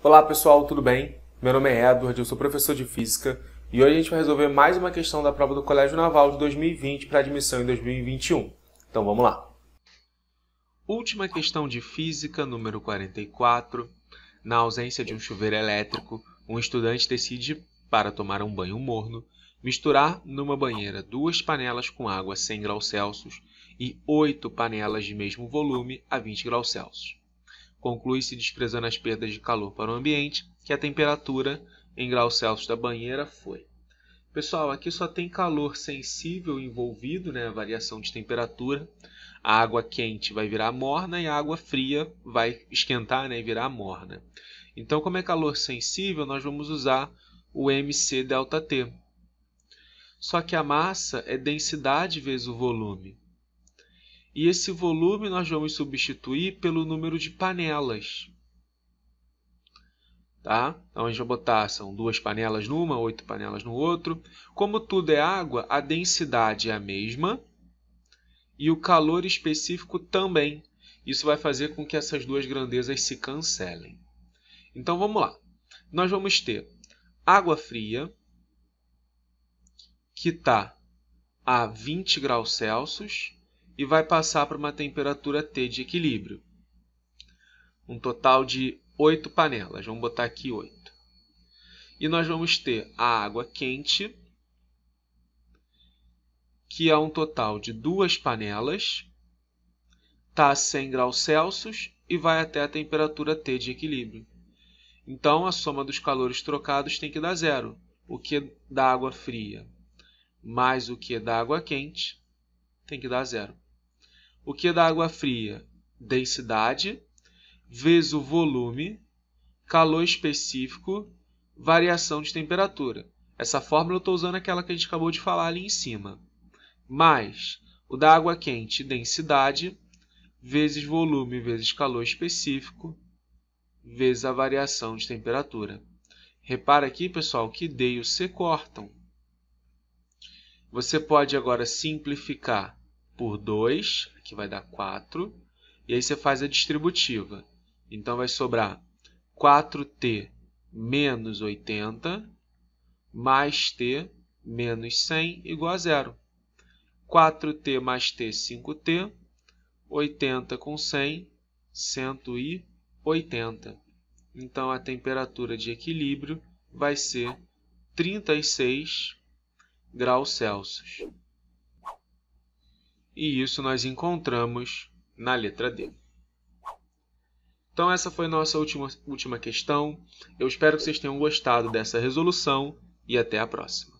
Olá pessoal, tudo bem? Meu nome é Edward, eu sou professor de Física e hoje a gente vai resolver mais uma questão da prova do Colégio Naval de 2020 para admissão em 2021. Então vamos lá! Última questão de Física, número 44. Na ausência de um chuveiro elétrico, um estudante decide, para tomar um banho morno, misturar numa banheira duas panelas com água a 100 graus Celsius e oito panelas de mesmo volume a 20 graus Celsius. Conclui-se desprezando as perdas de calor para o ambiente, que a temperatura em graus Celsius da banheira foi. Pessoal, aqui só tem calor sensível envolvido, né, a variação de temperatura. A água quente vai virar morna e a água fria vai esquentar né, e virar morna. Então, como é calor sensível, nós vamos usar o MC delta T. Só que a massa é densidade vezes o volume. E esse volume nós vamos substituir pelo número de panelas. Tá? Então a gente vai botar, são duas panelas numa, oito panelas no outro. Como tudo é água, a densidade é a mesma e o calor específico também. Isso vai fazer com que essas duas grandezas se cancelem. Então vamos lá. Nós vamos ter água fria, que está a 20 graus Celsius, e vai passar para uma temperatura T de equilíbrio. Um total de 8 panelas, vamos botar aqui 8. E nós vamos ter a água quente, que é um total de duas panelas, está a 100 graus Celsius e vai até a temperatura T de equilíbrio. Então, a soma dos calores trocados tem que dar zero. O que da água fria mais o que da água quente tem que dar zero. O que é da água fria? Densidade, vezes o volume, calor específico, variação de temperatura. Essa fórmula eu estou usando aquela que a gente acabou de falar ali em cima. Mais o da água quente, densidade, vezes volume, vezes calor específico, vezes a variação de temperatura. Repara aqui, pessoal, que D e o C cortam. Você pode agora simplificar por 2, que vai dar 4, e aí você faz a distributiva. Então vai sobrar 4t menos 80 mais t menos 100 igual a zero. 4t mais t, 5t, 80 com 100, 180. Então a temperatura de equilíbrio vai ser 36 graus Celsius e isso nós encontramos na letra D. Então essa foi nossa última, última questão. Eu espero que vocês tenham gostado dessa resolução e até a próxima.